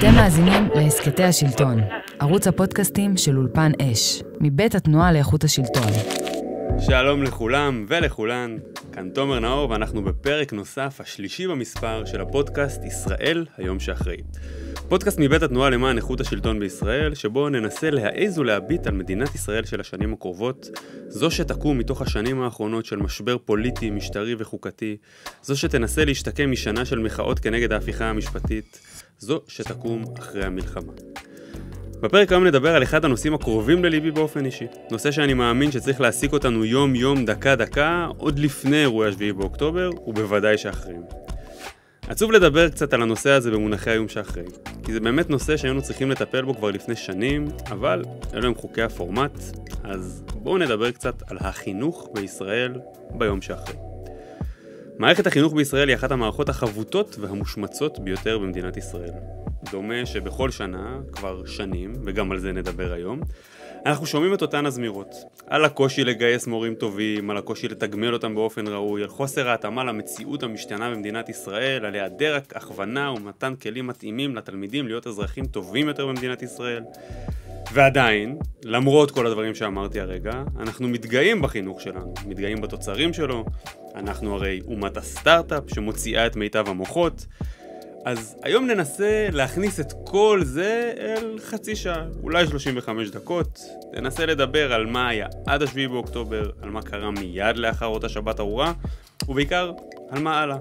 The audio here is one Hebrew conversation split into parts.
אתם מאזינים להסכתי השלטון, ערוץ הפודקאסטים של אולפן אש, מבית התנועה לאיכות השלטון. שלום לכולם ולכולן, כאן תומר נאור ואנחנו בפרק נוסף, השלישי במספר, של הפודקאסט ישראל היום שאחרי. פודקאסט מבית התנועה למען איכות השלטון בישראל, שבו ננסה להעז ולהביט על מדינת ישראל של השנים הקרובות, זו שתקום מתוך השנים האחרונות של משבר פוליטי, משטרי וחוקתי, זו שתנסה להשתקם משנה של מחאות כנגד ההפיכה המשפטית, זו שתקום אחרי המלחמה. בפרק היום נדבר על אחד הנושאים הקרובים לליבי באופן אישי. נושא שאני מאמין שצריך להעסיק אותנו יום-יום, דקה-דקה, עוד לפני אירועי 7 באוקטובר, ובוודאי שאחרים. עצוב לדבר קצת על הנושא הזה במונחי היום שאחרי, כי זה באמת נושא שהיינו צריכים לטפל בו כבר לפני שנים, אבל אלו הם חוקי הפורמט, אז בואו נדבר קצת על החינוך בישראל ביום שאחרי. מערכת החינוך בישראל היא אחת המערכות החבוטות והמושמצות ביותר במדינת ישראל. דומה שבכל שנה, כבר שנים, וגם על זה נדבר היום, אנחנו שומעים את אותן הזמירות. על הקושי לגייס מורים טובים, על הקושי לתגמל אותם באופן ראוי, על חוסר ההתאמה למציאות המשתנה במדינת ישראל, על היעדר הכוונה ומתן כלים מתאימים לתלמידים להיות אזרחים טובים יותר במדינת ישראל. ועדיין, למרות כל הדברים שאמרתי הרגע, אנחנו מתגאים בחינוך שלנו, מתגאים בתוצרים שלו, אנחנו הרי אומת הסטארט-אפ שמוציאה את מיטב המוחות, אז היום ננסה להכניס את כל זה אל חצי שעה, אולי 35 דקות. ננסה לדבר על מה היה עד השביעי באוקטובר, על מה קרה מיד לאחר אותה שבת ארורה, ובעיקר, על מה הלאה.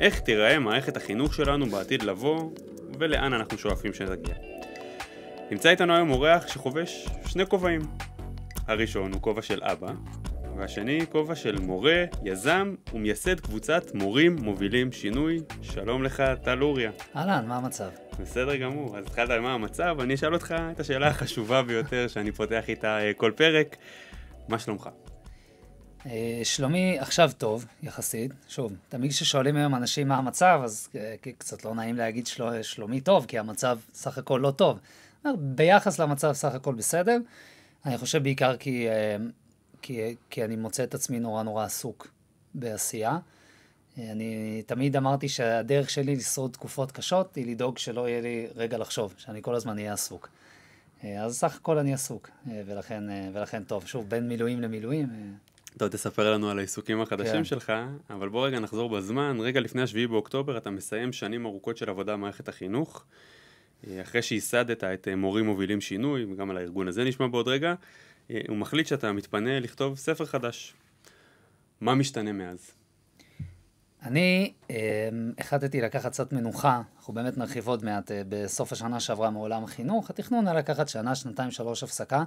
איך תיראה מערכת החינוך שלנו בעתיד לבוא, ולאן אנחנו שואפים שנגיע. נמצא איתנו היום אורח שחובש שני כובעים. הראשון הוא כובע של אבא, והשני כובע של מורה, יזם ומייסד קבוצת מורים מובילים שינוי. שלום לך, טל אוריה. אהלן, מה המצב? בסדר גמור, אז התחלת על מה המצב, אני אשאל אותך את השאלה החשובה ביותר שאני פותח איתה אה, כל פרק, מה שלומך? אה, שלומי עכשיו טוב, יחסית. שוב, תמיד כששואלים היום אנשים מה המצב, אז אה, קצת לא נעים להגיד של... שלומי טוב, כי המצב סך הכל לא טוב. ביחס למצב סך הכל בסדר. אני חושב בעיקר כי, אה, כי, כי אני מוצא את עצמי נורא נורא עסוק בעשייה. אה, אני תמיד אמרתי שהדרך שלי לשרוד תקופות קשות היא לדאוג שלא יהיה לי רגע לחשוב, שאני כל הזמן אהיה עסוק. אה, אז סך הכל אני עסוק, ולכן, ולכן טוב. שוב, בין מילואים למילואים. טוב, תספר לנו על העיסוקים החדשים כן. שלך, אבל בוא רגע נחזור בזמן. רגע לפני השביעי באוקטובר אתה מסיים שנים ארוכות של עבודה במערכת החינוך. אה, אחרי שייסדת את אה, מורים מובילים שינוי, וגם על הארגון הזה נשמע בעוד רגע, אה, הוא מחליט שאתה מתפנה לכתוב ספר חדש. מה משתנה מאז? אני אה, החלטתי לקחת קצת מנוחה, אנחנו באמת נרחיב עוד מעט, אה, בסוף השנה שעברה מעולם החינוך, התכנון היה לקחת שנה, שנתיים, שלוש הפסקה,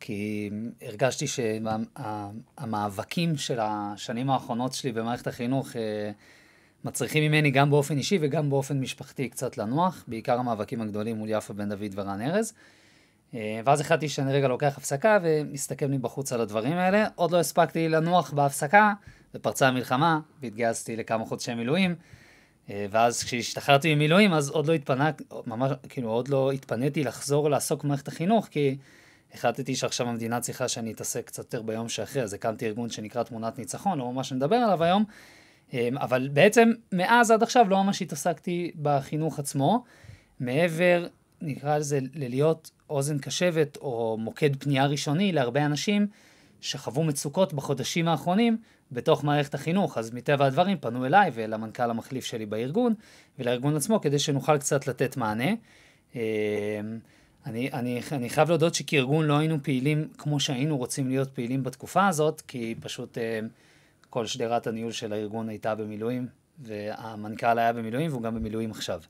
כי הרגשתי שהמאבקים של השנים האחרונות שלי במערכת החינוך אה, מצריכים ממני גם באופן אישי וגם באופן משפחתי קצת לנוח, בעיקר המאבקים הגדולים מול יפה בן דוד ורן ארז. אה, ואז החלטתי שאני רגע לוקח הפסקה ומסתכל מבחוץ על הדברים האלה. עוד לא הספקתי לנוח בהפסקה, ופרצה המלחמה, והתגייסתי לכמה חודשי מילואים. אה, ואז כשהשתחררתי ממילואים, אז עוד לא התפנה, ממש, כאילו, עוד לא התפניתי לחזור לעסוק במערכת החינוך, כי החלטתי שעכשיו המדינה צריכה שאני אתעסק קצת יותר ביום שאחרי, אז הקמתי ארגון שנקרא תמונת ניצחון, לא ממש נדבר עליו היום, אמ, אבל בעצם מאז עד עכשיו לא ממש התעסקתי בחינוך עצמו, מעבר, נקרא לזה, ללהיות אוזן קשבת או מוקד פנייה ראשוני להרבה אנשים שחוו מצוקות בחודשים האחרונים בתוך מערכת החינוך. אז מטבע הדברים פנו אליי ולמנכ"ל המחליף שלי בארגון ולארגון עצמו כדי שנוכל קצת לתת מענה. אמ, אני, אני, אני חייב להודות שכארגון לא היינו פעילים כמו שהיינו רוצים להיות פעילים בתקופה הזאת, כי פשוט... Uh, כל שדרת הניהול של הארגון הייתה במילואים, והמנכ"ל היה במילואים והוא גם במילואים עכשיו.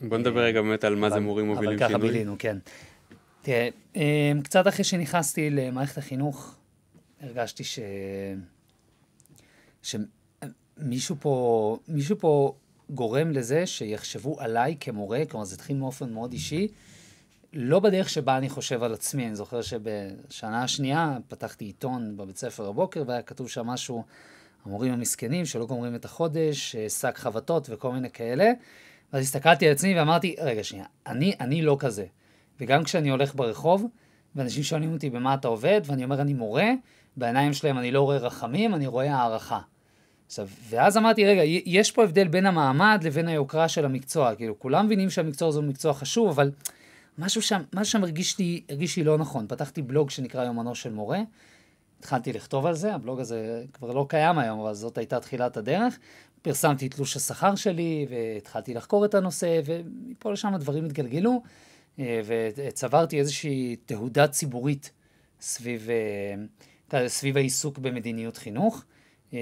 בוא נדבר אה, רגע באמת על מה זה מורים מובילים שינוי. אבל ככה בילינו, כן. תראה, אה, קצת אחרי שנכנסתי למערכת החינוך, הרגשתי ש... שמישהו פה, מישהו פה גורם לזה שיחשבו עליי כמורה, כלומר זה התחיל מאופן מאוד אישי, לא בדרך שבה אני חושב על עצמי. אני זוכר שבשנה השנייה פתחתי עיתון בבית ספר הבוקר, והיה כתוב שם משהו, המורים המסכנים שלא גומרים את החודש, שק חבטות וכל מיני כאלה. ואז הסתכלתי על עצמי ואמרתי, רגע, שנייה, אני, אני לא כזה. וגם כשאני הולך ברחוב, ואנשים שואלים אותי במה אתה עובד, ואני אומר, אני מורה, בעיניים שלהם אני לא רואה רחמים, אני רואה הערכה. עכשיו, ואז אמרתי, רגע, יש פה הבדל בין המעמד לבין היוקרה של המקצוע. כאילו, כולם מבינים שהמקצוע הזה הוא מקצוע חשוב, אבל משהו שם, משהו שם הרגיש לי, הרגיש לי לא נכון. פתחתי בלוג שנקרא יומנו של מורה, התחלתי לכתוב על זה, הבלוג הזה כבר לא קיים היום, אבל זאת הייתה תחילת הדרך. פרסמתי תלוש השכר שלי, והתחלתי לחקור את הנושא, ומפה לשם הדברים התגלגלו, וצברתי איזושהי תהודה ציבורית סביב, אה, סביב העיסוק במדיניות חינוך. אה,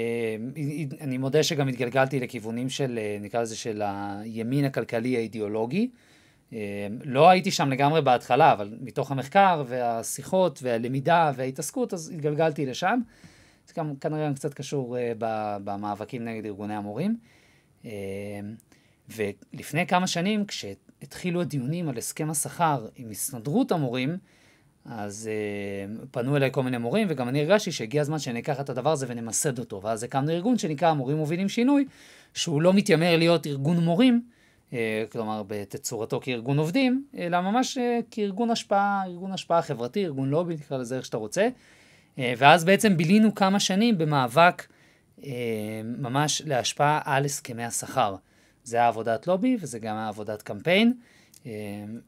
אני מודה שגם התגלגלתי לכיוונים של, אה, נקרא לזה, של הימין הכלכלי האידיאולוגי. אמ, לא הייתי שם לגמרי בהתחלה, אבל מתוך המחקר והשיחות והלמידה וההתעסקות, אז התגלגלתי לשם. זה גם כנראה גם קצת קשור אה, במאבקים נגד ארגוני המורים. אמ, ולפני כמה שנים, כשהתחילו הדיונים על הסכם השכר עם הסתדרות המורים, אז אה, פנו אליי כל מיני מורים, וגם אני הרגשתי שהגיע הזמן שאני אקח את הדבר הזה ונמסד אותו. ואז הקמנו ארגון שנקרא מורים מובילים שינוי, שהוא לא מתיימר להיות ארגון מורים, אה, כלומר בתצורתו כארגון עובדים, אלא ממש אה, כארגון השפעה, ארגון השפעה חברתי, ארגון לובי, תקרא לזה איך שאתה רוצה. אה, ואז בעצם בילינו כמה שנים במאבק ממש להשפעה על הסכמי השכר. זה היה עבודת לובי וזה גם היה עבודת קמפיין.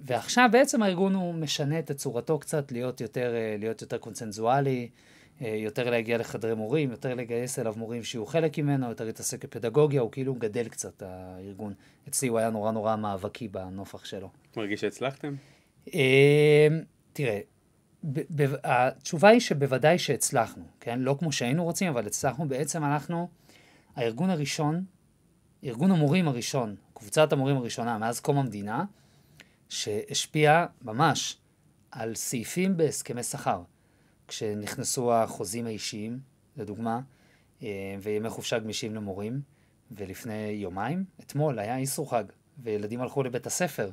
ועכשיו בעצם הארגון הוא משנה את צורתו קצת להיות יותר, להיות יותר קונצנזואלי, אה, יותר להגיע לחדרי מורים, יותר לגייס אליו מורים שיהיו חלק ממנו, יותר להתעסק בפדגוגיה, הוא כאילו גדל קצת, הארגון. אצלי הוא היה נורא נורא מאבקי בנופח שלו. מרגיש שהצלחתם? אה, תראה, התשובה היא שבוודאי שהצלחנו, כן? לא כמו שהיינו רוצים, אבל הצלחנו. בעצם אנחנו, הארגון הראשון, ארגון המורים הראשון, קבוצת המורים הראשונה מאז קום המדינה, שהשפיעה ממש על סעיפים בהסכמי שכר. כשנכנסו החוזים האישיים, לדוגמה, אה, וימי חופשה גמישים למורים, ולפני יומיים, אתמול, היה איסור חג, וילדים הלכו לבית הספר.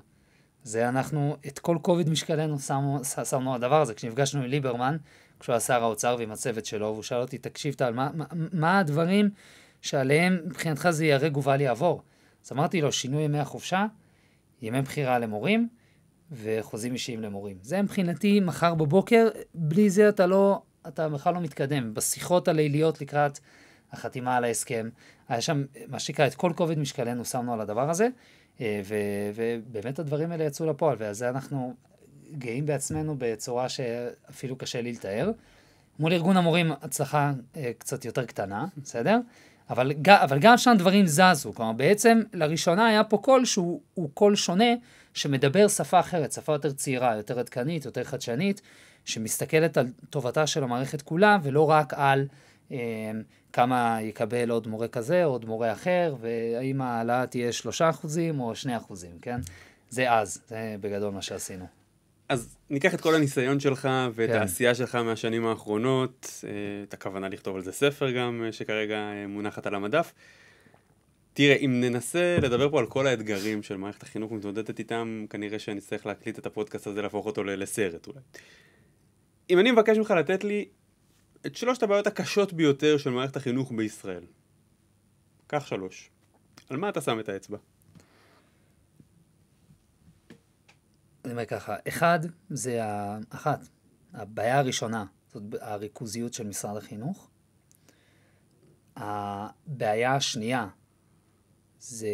זה אנחנו, את כל כובד משקלנו שמו, שמנו הדבר הזה. כשנפגשנו עם ליברמן, כשהוא היה שר האוצר ועם הצוות שלו, והוא שאל אותי, תקשיב טל, מה, מה, מה הדברים שעליהם מבחינתך זה ייהרג ובל יעבור? אז אמרתי לו, שינוי ימי החופשה, ימי בחירה למורים, וחוזים אישיים למורים. זה מבחינתי מחר בבוקר, בלי זה אתה לא, אתה בכלל לא מתקדם. בשיחות הליליות לקראת החתימה על ההסכם, היה שם, מה שנקרא, את כל כובד משקלנו שמנו על הדבר הזה, אה, ו, ובאמת הדברים האלה יצאו לפועל, ועל זה אנחנו גאים בעצמנו בצורה שאפילו קשה לי לתאר. מול ארגון המורים הצלחה אה, קצת יותר קטנה, בסדר? אבל, אבל גם שם דברים זזו, כלומר בעצם לראשונה היה פה קול שהוא קול שונה שמדבר שפה אחרת, שפה יותר צעירה, יותר עדכנית, יותר חדשנית, שמסתכלת על טובתה של המערכת כולה, ולא רק על אה, כמה יקבל עוד מורה כזה, או עוד מורה אחר, והאם ההעלאה תהיה שלושה אחוזים או שני אחוזים, כן? זה אז, זה בגדול מה שעשינו. אז ניקח את כל הניסיון שלך ואת כן. העשייה שלך מהשנים האחרונות, אה, את הכוונה לכתוב על זה ספר גם, אה, שכרגע אה, מונחת על המדף. תראה, אם ננסה לדבר פה על כל האתגרים של מערכת החינוך מתמודדת איתם, כנראה שאני אצטרך להקליט את הפודקאסט הזה, להפוך אותו לסרט אולי. אם אני מבקש ממך לתת לי את שלושת הבעיות הקשות ביותר של מערכת החינוך בישראל. קח שלוש. על מה אתה שם את האצבע? אני אומר ככה, אחד, זה ה... אחת, הבעיה הראשונה, זאת הריכוזיות של משרד החינוך. הבעיה השנייה, זה,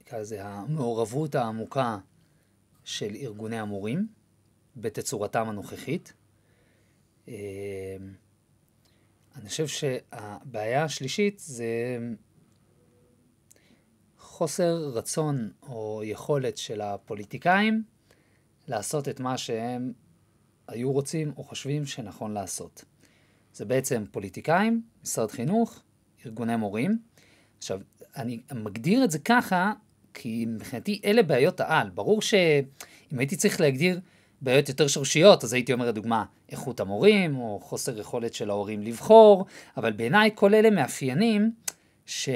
נקרא לזה, המעורבות העמוקה של ארגוני המורים בתצורתם הנוכחית. אה, אני חושב שהבעיה השלישית זה חוסר רצון או יכולת של הפוליטיקאים לעשות את מה שהם היו רוצים או חושבים שנכון לעשות. זה בעצם פוליטיקאים, משרד חינוך, ארגוני מורים. עכשיו, אני מגדיר את זה ככה, כי מבחינתי אלה בעיות העל. ברור שאם הייתי צריך להגדיר בעיות יותר שורשיות, אז הייתי אומר לדוגמה, איכות המורים, או חוסר יכולת של ההורים לבחור, אבל בעיניי כל אלה מאפיינים ש...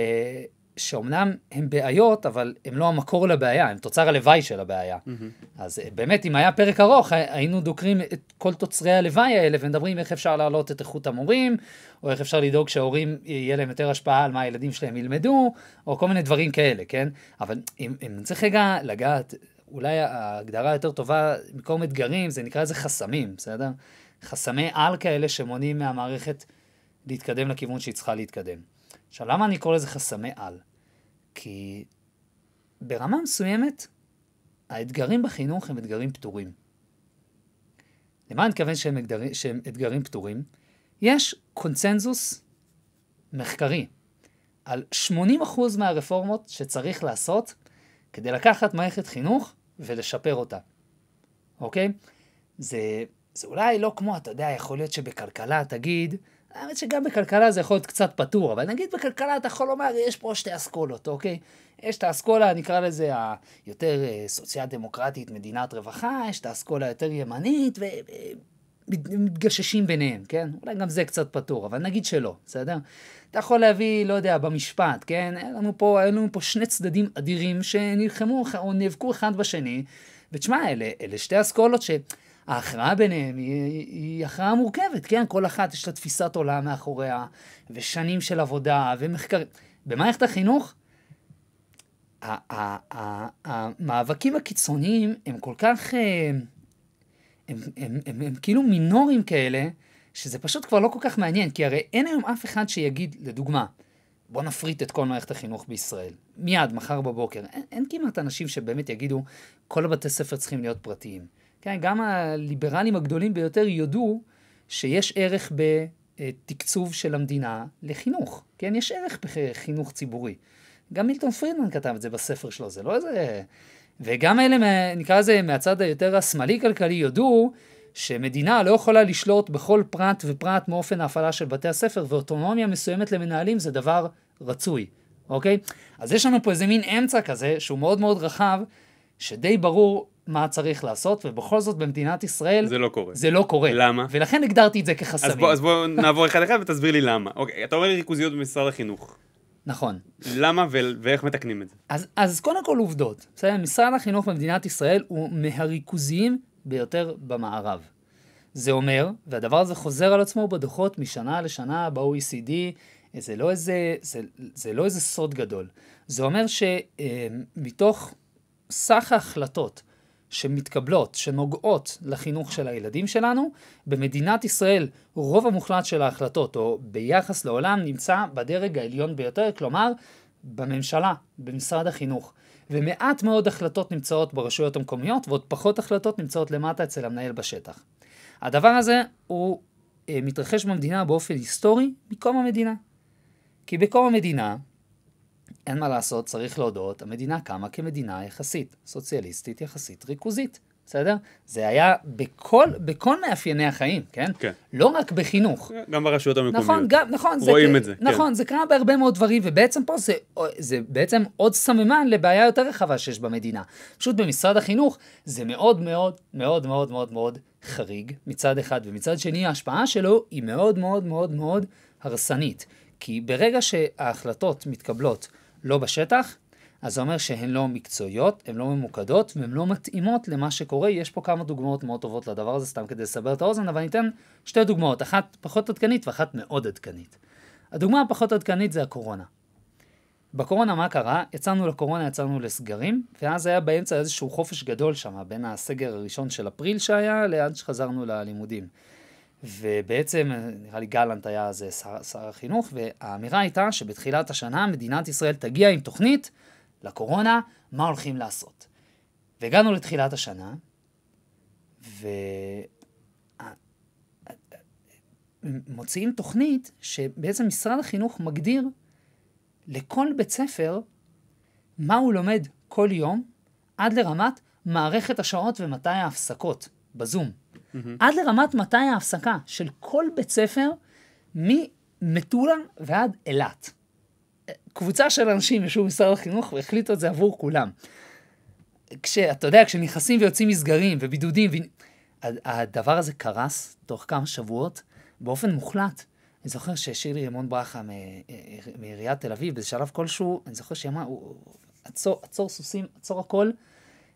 שאומנם הן בעיות, אבל הן לא המקור לבעיה, הן תוצר הלוואי של הבעיה. Mm-hmm. אז אה, באמת, אם היה פרק ארוך, היינו דוקרים את כל תוצרי הלוואי האלה ומדברים איך אפשר להעלות את איכות המורים, או איך אפשר לדאוג שההורים, אה, יהיה להם יותר השפעה על מה הילדים שלהם ילמדו, או כל מיני דברים כאלה, כן? אבל אם, אם צריך רגע לגעת, אולי ההגדרה היותר טובה במקום אתגרים, זה נקרא לזה חסמים, בסדר? חסמי על כאלה שמונעים מהמערכת להתקדם לכיוון שהיא צריכה להתקדם. עכשיו, למה אני קורא לזה חסמי על? כי ברמה מסוימת, האתגרים בחינוך הם אתגרים פתורים. למה אני מתכוון שהם, אתגר... שהם אתגרים פתורים? יש קונצנזוס מחקרי על 80% מהרפורמות שצריך לעשות כדי לקחת מערכת חינוך ולשפר אותה, אוקיי? זה, זה אולי לא כמו, אתה יודע, יכול להיות שבכלכלה תגיד, האמת שגם בכלכלה זה יכול להיות קצת פתור, אבל נגיד בכלכלה אתה יכול לומר, יש פה שתי אסכולות, אוקיי? יש את האסכולה, נקרא לזה, היותר אה, סוציאל דמוקרטית, מדינת רווחה, יש את האסכולה היותר ימנית, ומתגששים ביניהם, כן? אולי גם זה קצת פתור, אבל נגיד שלא, בסדר? אתה יכול להביא, לא יודע, במשפט, כן? היה לנו פה, היה לנו פה שני צדדים אדירים שנלחמו או נאבקו אחד בשני, ותשמע, אלה, אלה שתי אסכולות ש... ההכרעה ביניהם היא, היא הכרעה מורכבת, כן? כל אחת יש לה תפיסת עולם מאחוריה, ושנים של עבודה, ומחקרים. במערכת החינוך, המאבקים הקיצוניים הם כל כך... הם, אה, הם, הם, הם, הם כאילו מינורים כאלה, שזה פשוט כבר לא כל כך מעניין, כי הרי אין היום אף אחד שיגיד, לדוגמה, בוא נפריט את כל מערכת החינוך בישראל. מיד, מחר בבוקר. אין, אין כמעט אנשים שבאמת יגידו, כל הבתי ספר צריכים להיות פרטיים. כן, גם הליברלים הגדולים ביותר יודו שיש ערך בתקצוב של המדינה לחינוך. כן, יש ערך בחינוך ציבורי. גם מילטון פרידמן כתב את זה בספר שלו, זה לא איזה... וגם אלה, נקרא לזה, מהצד היותר השמאלי-כלכלי, יודו שמדינה לא יכולה לשלוט בכל פרט ופרט מאופן ההפעלה של בתי הספר, ואוטונומיה מסוימת למנהלים זה דבר רצוי, אוקיי? אז יש לנו פה איזה מין אמצע כזה, שהוא מאוד מאוד רחב, שדי ברור מה צריך לעשות, ובכל זאת במדינת ישראל... זה לא קורה. זה לא קורה. למה? ולכן הגדרתי את זה כחסמים. אז בוא, אז בוא נעבור אחד אחד ותסביר לי למה. אוקיי, אתה אומר לי ריכוזיות במשרד החינוך. נכון. למה ו- ואיך מתקנים את זה? אז, אז קודם כל עובדות. בסדר, משרד החינוך במדינת ישראל הוא מהריכוזיים ביותר במערב. זה אומר, והדבר הזה חוזר על עצמו בדוחות משנה לשנה ב-OECD, זה לא איזה, זה, זה לא איזה סוד גדול. זה אומר שמתוך אה, סך ההחלטות שמתקבלות, שנוגעות לחינוך של הילדים שלנו, במדינת ישראל רוב המוחלט של ההחלטות, או ביחס לעולם, נמצא בדרג העליון ביותר, כלומר, בממשלה, במשרד החינוך. ומעט מאוד החלטות נמצאות ברשויות המקומיות, ועוד פחות החלטות נמצאות למטה אצל המנהל בשטח. הדבר הזה הוא אה, מתרחש במדינה באופן היסטורי מקום המדינה. כי בקום המדינה אין מה לעשות, צריך להודות, המדינה קמה כמדינה יחסית, סוציאליסטית יחסית ריכוזית, בסדר? זה היה בכל, בכל מאפייני החיים, כן? כן. לא רק בחינוך. גם ברשויות המקומיות. נכון, גם, נכון. רואים זה, את זה. נכון, כן. נכון, זה קרה בהרבה מאוד דברים, ובעצם פה זה, זה בעצם עוד סממן לבעיה יותר רחבה שיש במדינה. פשוט במשרד החינוך זה מאוד מאוד מאוד מאוד מאוד מאוד חריג מצד אחד, ומצד שני ההשפעה שלו היא מאוד מאוד מאוד מאוד הרסנית. כי ברגע שההחלטות מתקבלות לא בשטח, אז זה אומר שהן לא מקצועיות, הן לא ממוקדות והן לא מתאימות למה שקורה. יש פה כמה דוגמאות מאוד טובות לדבר הזה, סתם כדי לסבר את האוזן, אבל אני אתן שתי דוגמאות, אחת פחות עדכנית ואחת מאוד עדכנית. הדוגמה הפחות עדכנית זה הקורונה. בקורונה מה קרה? יצאנו לקורונה, יצאנו לסגרים, ואז היה באמצע איזשהו חופש גדול שם, בין הסגר הראשון של אפריל שהיה, לעד שחזרנו ללימודים. ובעצם, נראה לי גלנט היה אז אה, שר, שר החינוך, והאמירה הייתה שבתחילת השנה מדינת ישראל תגיע עם תוכנית לקורונה, מה הולכים לעשות. והגענו לתחילת השנה, ומוציאים תוכנית שבעצם משרד החינוך מגדיר לכל בית ספר מה הוא לומד כל יום עד לרמת מערכת השעות ומתי ההפסקות בזום. mm-hmm. עד לרמת מתי ההפסקה של כל בית ספר ממטולה ועד אילת. קבוצה של אנשים ישבו במשרד החינוך והחליטו את זה עבור כולם. כשאתה יודע, כשנכנסים ויוצאים מסגרים ובידודים, ו... הדבר הזה קרס תוך כמה שבועות באופן מוחלט. אני זוכר ששירי רימון ברכה מעיריית תל אביב, בשלב כלשהו, אני זוכר שהיא אמרה, עצור, עצור סוסים, עצור הכל,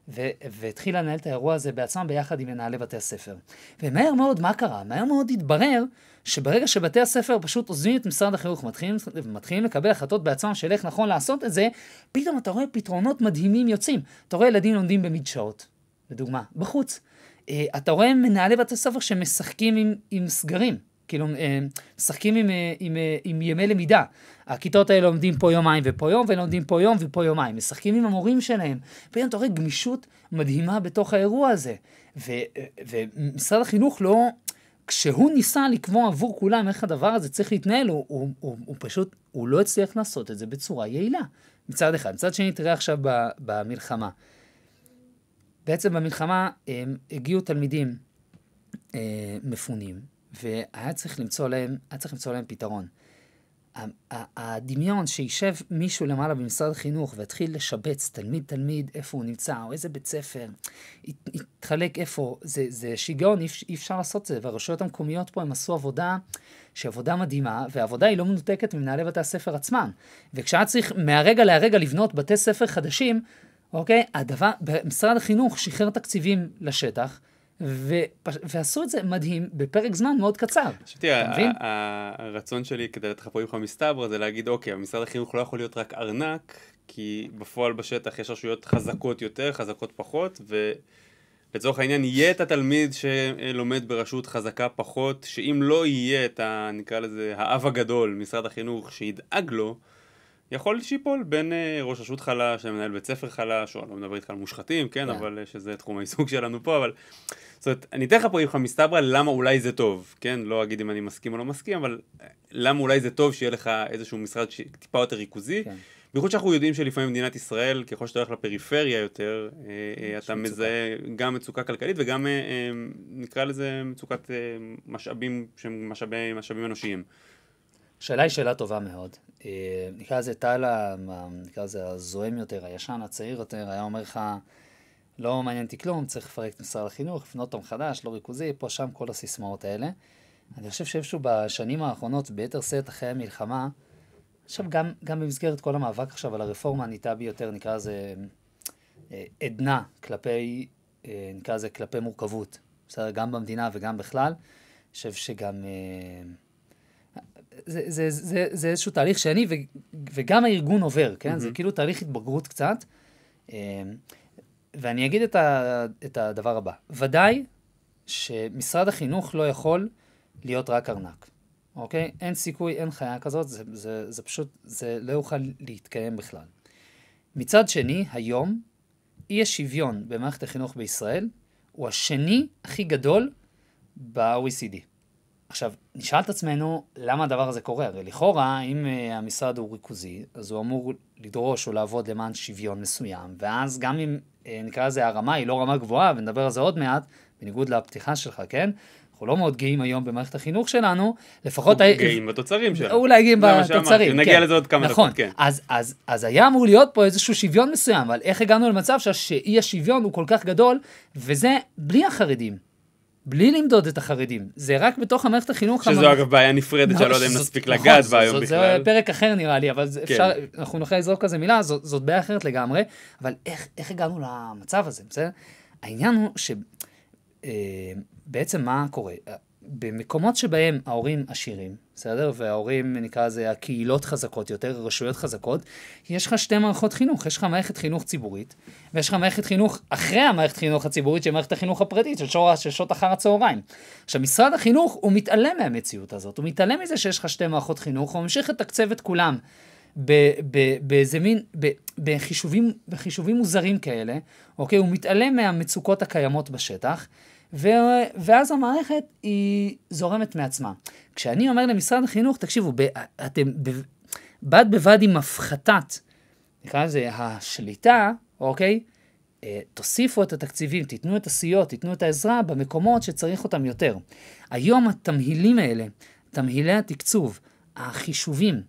ו- והתחילה לנהל את האירוע הזה בעצמה ביחד עם מנהלי בתי הספר. ומהר מאוד, מה קרה? מהר מאוד התברר שברגע שבתי הספר פשוט עוזבים את משרד החינוך מתחילים, מתחילים לקבל החלטות בעצמם של איך נכון לעשות את זה, פתאום אתה רואה פתרונות מדהימים יוצאים. אתה רואה ילדים לומדים במדשאות, לדוגמה, בחוץ. אה, אתה רואה מנהלי בתי ספר שמשחקים עם, עם סגרים. כאילו, אה, משחקים עם, אה, עם, אה, עם ימי למידה. הכיתות האלה לומדים פה יומיים ופה יום, ולומדים פה יום ופה יומיים. משחקים עם המורים שלהם. פתאום אתה רואה גמישות מדהימה בתוך האירוע הזה. ו, ומשרד החינוך לא... כשהוא ניסה לקבוע עבור כולם איך הדבר הזה צריך להתנהל, הוא, הוא, הוא, הוא פשוט, הוא לא הצליח לעשות את זה בצורה יעילה. מצד אחד. מצד שני, תראה עכשיו ב, במלחמה. בעצם במלחמה הם, הגיעו תלמידים אה, מפונים, והיה צריך למצוא להם, היה צריך למצוא להם פתרון. הדמיון שישב מישהו למעלה במשרד החינוך ויתחיל לשבץ תלמיד-תלמיד, איפה הוא נמצא, או איזה בית ספר, יתחלק איפה, זה, זה שיגעון, אי אפשר לעשות את זה. והרשויות המקומיות פה, הם עשו עבודה שהיא עבודה מדהימה, והעבודה היא לא מנותקת ממנהלי בתי הספר עצמם. וכשהיה צריך מהרגע להרגע לבנות בתי ספר חדשים, אוקיי, הדבר, משרד החינוך שחרר תקציבים לשטח, ועשו את זה מדהים בפרק זמן מאוד קצר. תראה, הרצון שלי כדי לתת לך פה איפכא מסתברא זה להגיד, אוקיי, משרד החינוך לא יכול להיות רק ארנק, כי בפועל בשטח יש רשויות חזקות יותר, חזקות פחות, ו... לצורך העניין יהיה את התלמיד שלומד ברשות חזקה פחות, שאם לא יהיה את ה... נקרא לזה האב הגדול, משרד החינוך, שידאג לו, יכול שיפול בין אה, ראש רשות חלש למנהל בית ספר חלש, או אני לא מדבר איתך על מושחתים, כן, yeah. כן. אבל אה, שזה תחום העיסוק שלנו פה, אבל... זאת אומרת, אני אתן לך פה איפכא מסתברא למה אולי זה טוב, כן? לא אגיד אם אני מסכים או לא מסכים, אבל אה, למה אולי זה טוב שיהיה לך איזשהו משרד ש... טיפה יותר ריכוזי. כן. בייחוד שאנחנו יודעים שלפעמים מדינת ישראל, ככל שאתה הולך לפריפריה יותר, אתה מזהה גם מצוקה כלכלית וגם נקרא לזה מצוקת משאבים שהם משאבי, משאבים אנושיים. השאלה היא שאלה טובה מאוד. אה, נקרא לזה טל, נקרא לזה הזוהם יותר, הישן, הצעיר יותר, היה אומר לך, לא מעניין אותי כלום, צריך לפרק את משרד החינוך, לפנות אותו מחדש, לא ריכוזי, פה שם כל הסיסמאות האלה. אני חושב שאיפשהו בשנים האחרונות, ביתר שאת אחרי המלחמה, עכשיו גם, גם במסגרת כל המאבק עכשיו על הרפורמה, ניטה בי יותר, נקרא לזה, אה, עדנה כלפי, אה, נקרא לזה, כלפי מורכבות. בסדר? גם במדינה וגם בכלל. אני חושב שגם... זה, זה, זה, זה איזשהו תהליך שאני ו, וגם הארגון עובר, כן? Mm-hmm. זה כאילו תהליך התבגרות קצת. אמ, ואני אגיד את, ה, את הדבר הבא. ודאי שמשרד החינוך לא יכול להיות רק ארנק, אוקיי? אין סיכוי, אין חיה כזאת, זה, זה, זה פשוט, זה לא יוכל להתקיים בכלל. מצד שני, היום, אי השוויון במערכת החינוך בישראל הוא השני הכי גדול ב-OECD. עכשיו, נשאל את עצמנו למה הדבר הזה קורה. הרי לכאורה, אם uh, המשרד הוא ריכוזי, אז הוא אמור לדרוש או לעבוד למען שוויון מסוים, ואז גם אם uh, נקרא לזה הרמה היא לא רמה גבוהה, ונדבר על זה עוד מעט, בניגוד לפתיחה שלך, כן? אנחנו לא מאוד גאים היום במערכת החינוך שלנו, לפחות... הוא אנחנו גאים בתוצרים שלנו. אולי גאים בתוצרים, כן. נגיע לזה עוד כמה נכון. דקות, כן. אז, אז, אז היה אמור להיות פה איזשהו שוויון מסוים, אבל איך הגענו למצב שאי השוויון הוא כל כך גדול, וזה בלי החרדים. בלי למדוד את החרדים, זה רק בתוך המערכת החינוך. שזו אגב בעיה נפרדת שאני לא יודע אם נספיק לגעת בה היום בכלל. זה פרק אחר נראה לי, אבל כן. אפשר, אנחנו נוכל לזרוק כזה מילה, זאת, בעיה אחרת לגמרי, אבל איך, הגענו למצב הזה, בסדר? העניין הוא שבעצם אה, מה קורה? במקומות שבהם ההורים עשירים, בסדר? וההורים, נקרא לזה, הקהילות חזקות יותר, רשויות חזקות, יש לך שתי מערכות חינוך. יש לך מערכת חינוך ציבורית, ויש לך מערכת חינוך אחרי המערכת חינוך הציבורית, שהיא מערכת החינוך הפרטית של, שור, של שעות אחר הצהריים. עכשיו, משרד החינוך, הוא מתעלם מהמציאות הזאת. הוא מתעלם מזה שיש לך שתי מערכות חינוך, הוא ממשיך לתקצב את כולם. באיזה מין, בחישובים, בחישובים מוזרים כאלה, אוקיי? הוא מתעלם מהמצוקות הקיימות בשטח. ו... ואז המערכת היא זורמת מעצמה. כשאני אומר למשרד החינוך, תקשיבו, ב... אתם ב... בד בבד עם הפחתת, נקרא לזה השליטה, אוקיי? אה, תוסיפו את התקציבים, תיתנו את הסיוע, תיתנו את העזרה במקומות שצריך אותם יותר. היום התמהילים האלה, תמהילי התקצוב, החישובים,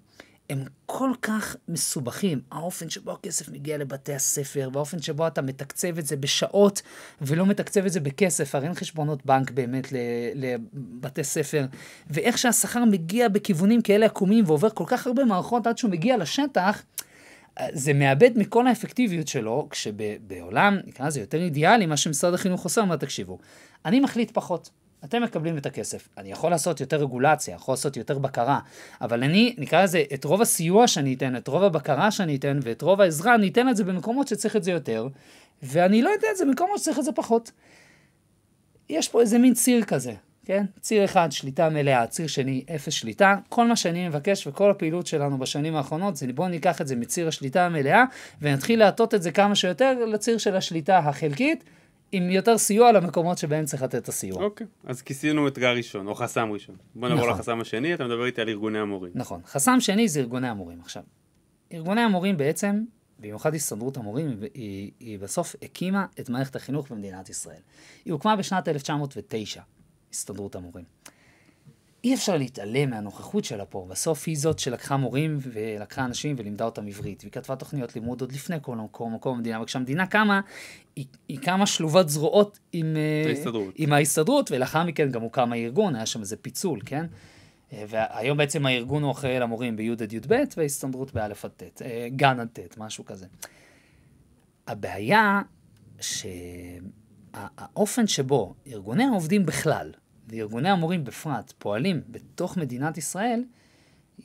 הם כל כך מסובכים. האופן שבו הכסף מגיע לבתי הספר, והאופן שבו אתה מתקצב את זה בשעות, ולא מתקצב את זה בכסף, הרי אין חשבונות בנק באמת לבתי ספר, ואיך שהשכר מגיע בכיוונים כאלה עקומים ועובר כל כך הרבה מערכות עד שהוא מגיע לשטח, זה מאבד מכל האפקטיביות שלו, כשבעולם, נקרא לזה יותר אידיאלי, מה שמשרד החינוך עושה, אומר, תקשיבו, אני מחליט פחות. אתם מקבלים את הכסף. אני יכול לעשות יותר רגולציה, יכול לעשות יותר בקרה, אבל אני, נקרא לזה, את רוב הסיוע שאני אתן, את רוב הבקרה שאני אתן ואת רוב העזרה, אני אתן את זה במקומות שצריך את זה יותר, ואני לא אתן את זה במקומות שצריך את זה פחות. יש פה איזה מין ציר כזה, כן? ציר אחד, שליטה מלאה, ציר שני, אפס שליטה. כל מה שאני מבקש וכל הפעילות שלנו בשנים האחרונות זה בואו ניקח את זה מציר השליטה המלאה ונתחיל להטות את זה כמה שיותר לציר של השליטה החלקית. עם יותר סיוע למקומות שבהם צריך לתת את הסיוע. אוקיי, okay. אז כיסינו אתגר ראשון, או חסם ראשון. בוא נעבור נכון. לחסם השני, אתה מדבר איתי על ארגוני המורים. נכון, חסם שני זה ארגוני המורים. עכשיו, ארגוני המורים בעצם, במיוחד הסתדרות המורים, היא, היא בסוף הקימה את מערכת החינוך במדינת ישראל. היא הוקמה בשנת 1909, הסתדרות המורים. אי אפשר להתעלם מהנוכחות שלה פה. בסוף היא זאת שלקחה מורים ולקחה אנשים ולימדה אותם עברית. והיא כתבה תוכניות לימוד עוד לפני כל מקום, מקום המדינה. וכשהמדינה קמה, היא, היא קמה שלובת זרועות עם אה, ההסתדרות. עם ההסתדרות, ולאחר מכן גם הוקם הארגון, היה שם איזה פיצול, כן? אה, והיום בעצם הארגון הוא אחראי למורים בי' עד י"ב וההסתדרות באלף עד ט', אה, גן עד ט', משהו כזה. הבעיה שהאופן שבו ארגוני העובדים בכלל, וארגוני המורים בפרט פועלים בתוך מדינת ישראל,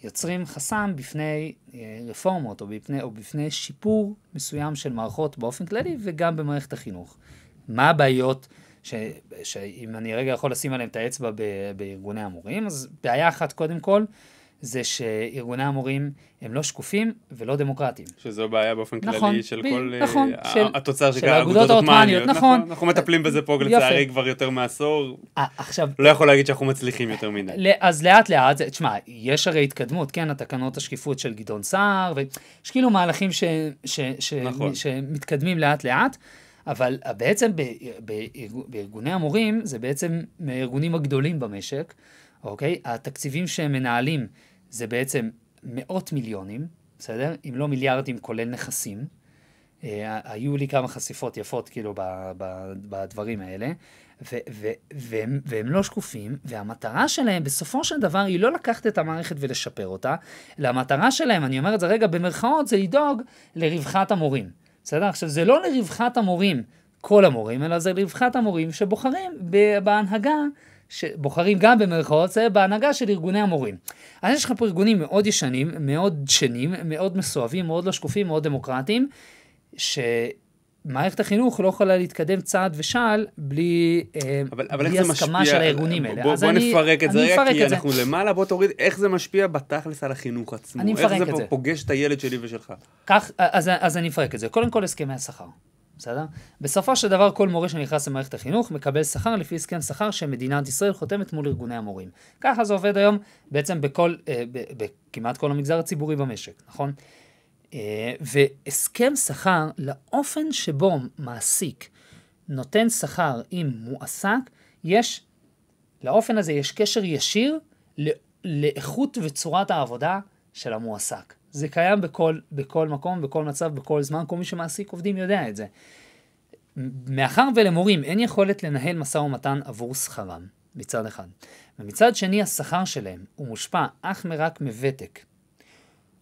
יוצרים חסם בפני אה, רפורמות או בפני, או בפני שיפור מסוים של מערכות באופן כללי וגם במערכת החינוך. מה הבעיות ש, שאם אני רגע יכול לשים עליהן את האצבע ב, בארגוני המורים, אז בעיה אחת קודם כל, זה שארגוני המורים הם לא שקופים ולא דמוקרטיים. שזו בעיה באופן נכון, כללי של ב- כל אה, נכון, uh, של, התוצר של האגודות העות'מאניות. נכון, נכון, אנחנו מטפלים בזה פה לצערי כבר יותר מעשור. 아, אה, עכשיו... לא יכול להגיד שאנחנו מצליחים יותר מדי. אז לאט לאט, תשמע, יש הרי התקדמות, כן, התקנות השקיפות של גדעון סער, ויש כאילו מהלכים ש, ש, ש, נכון. ש, שמתקדמים לאט לאט. אבל בעצם בארגוני המורים, זה בעצם מהארגונים הגדולים במשק, אוקיי? התקציבים שהם מנהלים זה בעצם מאות מיליונים, בסדר? אם לא מיליארדים כולל נכסים. אה, היו לי כמה חשיפות יפות כאילו ב, ב, בדברים האלה, ו- ו- והם, והם לא שקופים, והמטרה שלהם בסופו של דבר היא לא לקחת את המערכת ולשפר אותה, אלא המטרה שלהם, אני אומר את זה רגע במרכאות, זה לדאוג לרווחת המורים. בסדר? עכשיו זה לא לרווחת המורים, כל המורים, אלא זה לרווחת המורים שבוחרים בהנהגה שבוחרים גם במרכאות, זה בהנהגה של ארגוני המורים. אז יש לך פה ארגונים מאוד ישנים, מאוד דשנים, מאוד מסואבים, מאוד לא שקופים, מאוד דמוקרטיים, ש... מערכת החינוך לא יכולה להתקדם צעד ושעל בלי, אה, אבל, אבל בלי הסכמה משפיע, של הארגונים האלה. בוא, בוא אני, נפרק את זה רגע, כי זה. אנחנו למעלה, בוא תוריד איך זה משפיע בתכלס על החינוך עצמו. אני מפרק את זה. איך זה פוגש את הילד שלי ושלך. כך, אז, אז אני מפרק את זה. קודם כל הסכמי השכר. בסדר? בסופו של דבר כל מורה שנכנס למערכת החינוך מקבל שכר לפי הסכם שכר שמדינת ישראל חותמת מול ארגוני המורים. ככה זה עובד היום בעצם בכל, אה, ב, בכמעט כל המגזר הציבורי במשק, נכון? אה, והסכם שכר לאופן שבו מעסיק נותן שכר עם מועסק, יש, לאופן הזה יש קשר ישיר לא, לאיכות וצורת העבודה של המועסק. זה קיים בכל, בכל מקום, בכל מצב, בכל זמן, כל מי שמעסיק עובדים יודע את זה. מאחר ולמורים אין יכולת לנהל משא ומתן עבור שכרם, מצד אחד. ומצד שני, השכר שלהם הוא מושפע אך ורק מוותק.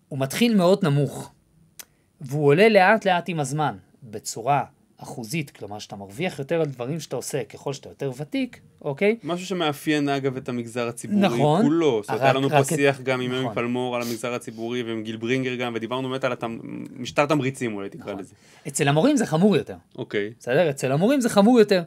הוא מתחיל מאוד נמוך, והוא עולה לאט לאט עם הזמן, בצורה אחוזית, כלומר שאתה מרוויח יותר על דברים שאתה עושה ככל שאתה יותר ותיק, אוקיי? משהו שמאפיין אגב את המגזר הציבורי נכון, כולו. זאת אומרת, היה לנו פה שיח את... גם עם נכון. אמי פלמור על המגזר הציבורי ועם גיל ברינגר גם, ודיברנו באמת על התמ... משטר תמריצים אולי תקרא נכון. לזה. אצל המורים זה חמור יותר. אוקיי. בסדר? אצל המורים זה חמור יותר.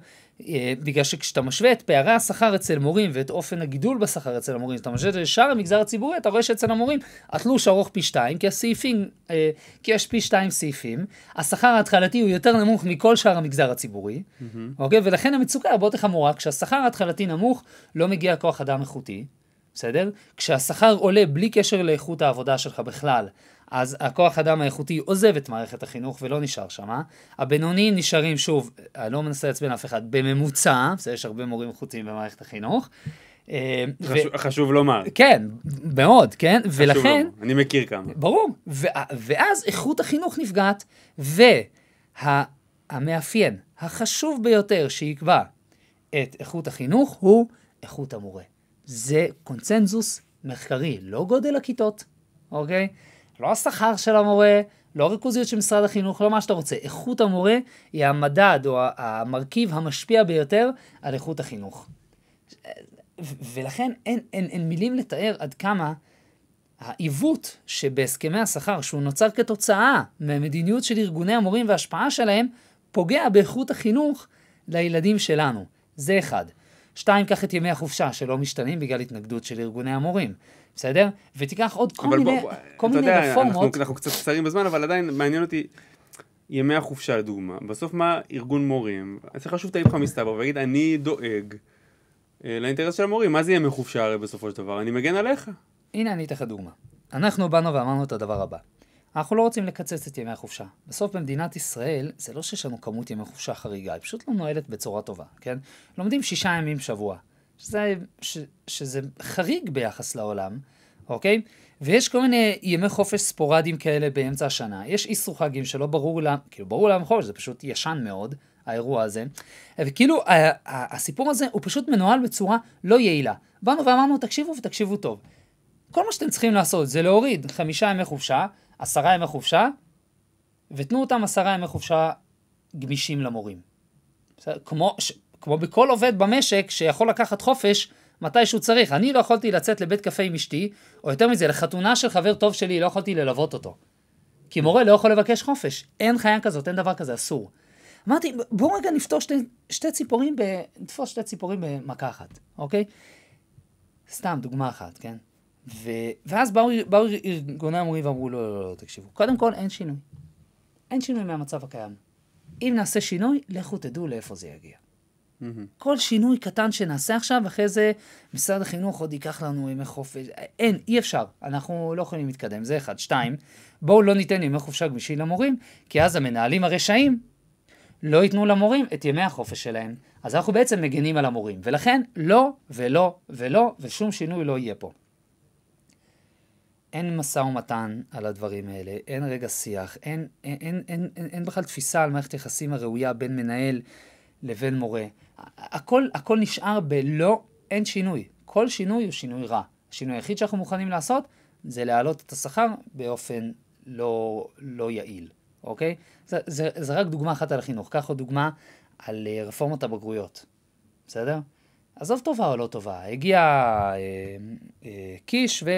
אה, בגלל שכשאתה משווה את פערי השכר אצל מורים ואת אופן הגידול בשכר אצל המורים, כשאתה משווה את זה לשאר המגזר הציבורי, אתה רואה שאצל המורים התלוש ארוך פי שתיים, כי הסעיפים, אה, כי יש פי שתיים סעיפים, השכר ההתחלתי הוא יותר נמוך מכל שאר המגזר הציבורי, mm-hmm. אוקיי? ולכן המצוקה הרבה יותר חמורה כשהשכר שכר התחלתי נמוך, לא מגיע כוח אדם איכותי, בסדר? כשהשכר עולה בלי קשר לאיכות העבודה שלך בכלל, אז הכוח אדם האיכותי עוזב את מערכת החינוך ולא נשאר שם. הבינוניים נשארים, שוב, אני אה, לא מנסה לעצבן אף אחד, בממוצע, בסדר, יש הרבה מורים איכותיים במערכת החינוך. אה, חשוב, ו... חשוב לומר. כן, מאוד, כן? חשוב ולכן... חשוב לומר, אני מכיר כמה. ברור. ו... ואז איכות החינוך נפגעת, והמאפיין וה... החשוב ביותר שיקבע את איכות החינוך הוא איכות המורה. זה קונצנזוס מחקרי, לא גודל הכיתות, אוקיי? לא השכר של המורה, לא הריכוזיות של משרד החינוך, לא מה שאתה רוצה. איכות המורה היא המדד או המרכיב המשפיע ביותר על איכות החינוך. ולכן אין, אין, אין מילים לתאר עד כמה העיוות שבהסכמי השכר, שהוא נוצר כתוצאה מהמדיניות של ארגוני המורים וההשפעה שלהם, פוגע באיכות החינוך לילדים שלנו. זה אחד. שתיים, קח את ימי החופשה שלא משתנים בגלל התנגדות של ארגוני המורים, בסדר? ותיקח עוד כל מיני, בוא, כל מיני יודע, רפורמות. אנחנו, אנחנו קצת קצרים בזמן, אבל עדיין מעניין אותי ימי החופשה לדוגמה. בסוף מה ארגון מורים? צריך לשוב את האיפכא מסתבר ולהגיד, אני דואג אה, לאינטרס של המורים. מה זה ימי חופשה הרי בסופו של דבר? אני מגן עליך. הנה, אני אתן לך דוגמה. אנחנו באנו ואמרנו את הדבר הבא. אנחנו לא רוצים לקצץ את ימי החופשה. בסוף במדינת ישראל, זה לא שיש לנו כמות ימי חופשה חריגה, היא פשוט לא נועלת בצורה טובה, כן? לומדים שישה ימים בשבוע, שזה, שזה חריג ביחס לעולם, אוקיי? ויש כל מיני ימי חופש ספורדיים כאלה באמצע השנה. יש איסור חגים שלא ברור למה, כאילו ברור למה חופש, זה פשוט ישן מאוד, האירוע הזה. וכאילו, הסיפור הזה הוא פשוט מנוהל בצורה לא יעילה. באנו ואמרנו, תקשיבו ותקשיבו טוב. כל מה שאתם צריכים לעשות זה להוריד חמישה ימי חופשה, עשרה ימי חופשה, ותנו אותם עשרה ימי חופשה גמישים למורים. בסדר? כמו, ש, כמו בכל עובד במשק שיכול לקחת חופש מתי שהוא צריך. אני לא יכולתי לצאת לבית קפה עם אשתי, או יותר מזה, לחתונה של חבר טוב שלי לא יכולתי ללוות אותו. כי מורה לא יכול לבקש חופש. אין חיה כזאת, אין דבר כזה, אסור. אמרתי, בואו רגע נפתור שתי, שתי ציפורים, ב... נתפוס שתי ציפורים במכה אחת, אוקיי? סתם, דוגמה אחת, כן? ו... ואז באו, באו ארגוני המורים ואמרו, לא, לא, לא, תקשיבו. קודם כל, אין שינוי. אין שינוי מהמצב הקיים. אם נעשה שינוי, לכו תדעו לאיפה זה יגיע. כל שינוי קטן שנעשה עכשיו, אחרי זה משרד החינוך עוד ייקח לנו ימי חופש. אין, אי אפשר. אנחנו לא יכולים להתקדם, זה אחד. שתיים, בואו לא ניתן ימי חופשה בשביל למורים, כי אז המנהלים הרשעים לא ייתנו למורים את ימי החופש שלהם. אז אנחנו בעצם מגנים על המורים. ולכן, לא ולא ולא, ושום שינוי לא יהיה פה. אין משא ומתן על הדברים האלה, אין רגע שיח, אין, אין, אין, אין, אין, אין בכלל תפיסה על מערכת היחסים הראויה בין מנהל לבין מורה. הכל, הכל נשאר בלא, אין שינוי. כל שינוי הוא שינוי רע. השינוי היחיד שאנחנו מוכנים לעשות זה להעלות את השכר באופן לא, לא יעיל, אוקיי? זה, זה, זה רק דוגמה אחת על החינוך. קח עוד דוגמה על אה, רפורמת הבגרויות, בסדר? עזוב טובה או לא טובה, הגיע אה, אה, קיש, ו...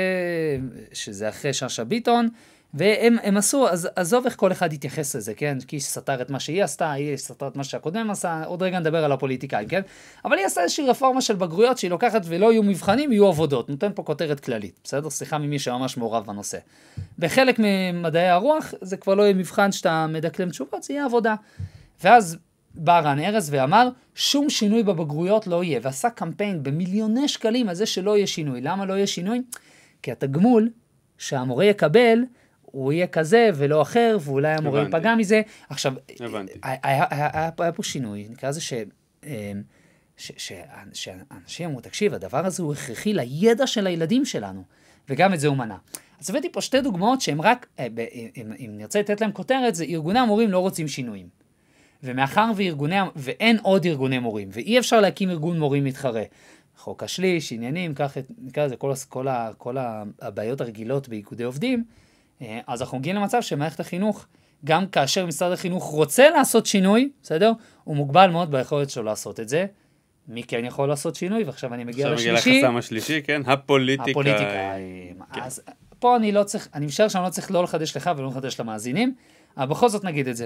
שזה אחרי שאשא ביטון, והם עשו, אז, עזוב איך כל אחד התייחס לזה, כן? קיש סתר את מה שהיא עשתה, היא סתרה את מה שהקודם עשה, עוד רגע נדבר על הפוליטיקאים, כן? אבל היא עשתה איזושהי רפורמה של בגרויות שהיא לוקחת ולא יהיו מבחנים, יהיו עבודות. נותן פה כותרת כללית, בסדר? סליחה ממי שממש מעורב בנושא. בחלק ממדעי הרוח זה כבר לא יהיה מבחן שאתה מדקלם תשובות, זה יהיה עבודה. ואז בא רן ארז ואמר, שום שינוי בבגרויות לא יהיה, ועשה קמפיין במיליוני שקלים על זה שלא יהיה שינוי. למה לא יהיה שינוי? כי התגמול שהמורה יקבל, הוא יהיה כזה ולא אחר, ואולי המורה הבנתי. ייפגע מזה. עכשיו, הבנתי. היה, היה, היה, היה פה שינוי, נקרא לזה אמ, ש... ש, ש, שאנשים אמרו, תקשיב, הדבר הזה הוא הכרחי לידע של הילדים שלנו, וגם את זה הוא מנע. אז הבאתי פה שתי דוגמאות שהם רק, אה, אם נרצה לתת להם כותרת, זה ארגוני המורים לא רוצים שינויים. ומאחר וארגוני, ואין עוד ארגוני מורים, ואי אפשר להקים ארגון מורים מתחרה, חוק השליש, עניינים, כך נקרא לזה, כל, כל, כל הבעיות הרגילות באיגודי עובדים, אה, אז אנחנו מגיעים למצב שמערכת החינוך, גם כאשר משרד החינוך רוצה לעשות שינוי, בסדר? הוא מוגבל מאוד ביכולת שלו לעשות את זה. מי כן יכול לעשות שינוי, ועכשיו אני מגיע עכשיו לשלישי. עכשיו מגיע לחסם השלישי, כן? הפוליטיקה. הפוליטיקה. כן. אז פה אני לא צריך, אני משער שאני לא צריך לא לחדש לך ולא לחדש למאזינים, אבל בכל זאת נגיד את זה.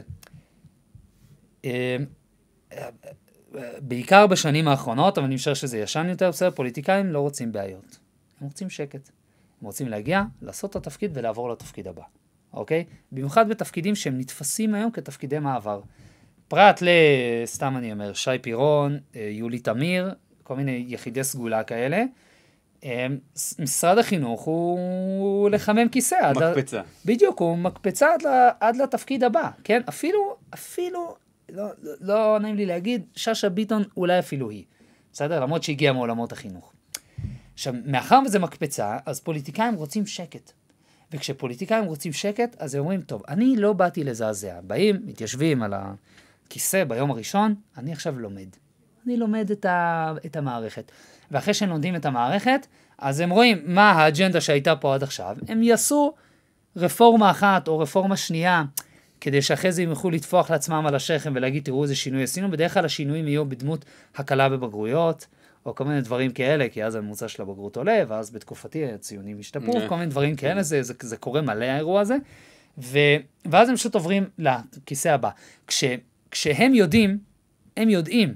בעיקר בשנים האחרונות, אבל אני משער שזה ישן יותר, בסדר, פוליטיקאים לא רוצים בעיות. הם רוצים שקט. הם רוצים להגיע, לעשות את התפקיד ולעבור לתפקיד הבא, אוקיי? במיוחד בתפקידים שהם נתפסים היום כתפקידי מעבר. פרט ל... סתם אני אומר, שי פירון, אה, יולי תמיר, כל מיני יחידי סגולה כאלה. משרד החינוך הוא לחמם כיסא. מקפצה. עד... בדיוק, הוא מקפצה עד, ל... עד לתפקיד הבא, כן? אפילו, אפילו לא, לא, לא נעים לי להגיד, שאשא ביטון אולי אפילו היא, בסדר? למרות שהגיעה מעולמות החינוך. עכשיו, מאחר וזה מקפצה, אז פוליטיקאים רוצים שקט. וכשפוליטיקאים רוצים שקט, אז הם אומרים, טוב, אני לא באתי לזעזע. באים, מתיישבים על הכיסא ביום הראשון, אני עכשיו לומד. אני לומד את, ה... את המערכת. ואחרי שהם לומדים את המערכת, אז הם רואים מה האג'נדה שהייתה פה עד עכשיו, הם יעשו רפורמה אחת או רפורמה שנייה. כדי שאחרי זה הם יוכלו לטפוח לעצמם על השכם ולהגיד, תראו איזה שינוי עשינו. בדרך כלל השינויים יהיו בדמות הקלה בבגרויות, או כל מיני דברים כאלה, כי אז הממוצע של הבגרות עולה, ואז בתקופתי הציונים השתפרו, כן. כל מיני דברים כן. כאלה, זה, זה, זה קורה מלא האירוע הזה. ו, ואז הם פשוט עוברים לכיסא הבא. כש, כשהם יודעים, הם יודעים